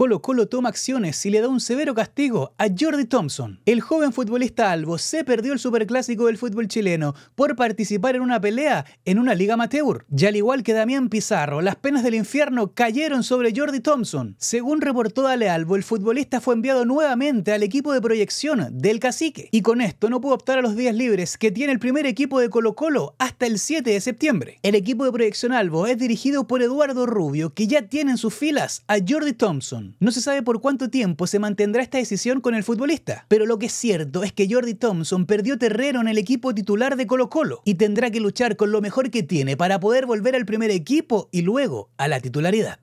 Colo Colo toma acciones y le da un severo castigo a Jordi Thompson. El joven futbolista albo se perdió el superclásico del fútbol chileno por participar en una pelea en una liga amateur. Y al igual que Damián Pizarro, las penas del infierno cayeron sobre Jordi Thompson. Según reportó Dale Albo, el futbolista fue enviado nuevamente al equipo de proyección del cacique. Y con esto no pudo optar a los días libres que tiene el primer equipo de Colo Colo hasta el 7 de septiembre. El equipo de proyección albo es dirigido por Eduardo Rubio, que ya tiene en sus filas a Jordi Thompson. No se sabe por cuánto tiempo se mantendrá esta decisión con el futbolista, pero lo que es cierto es que Jordi Thompson perdió terreno en el equipo titular de Colo Colo y tendrá que luchar con lo mejor que tiene para poder volver al primer equipo y luego a la titularidad.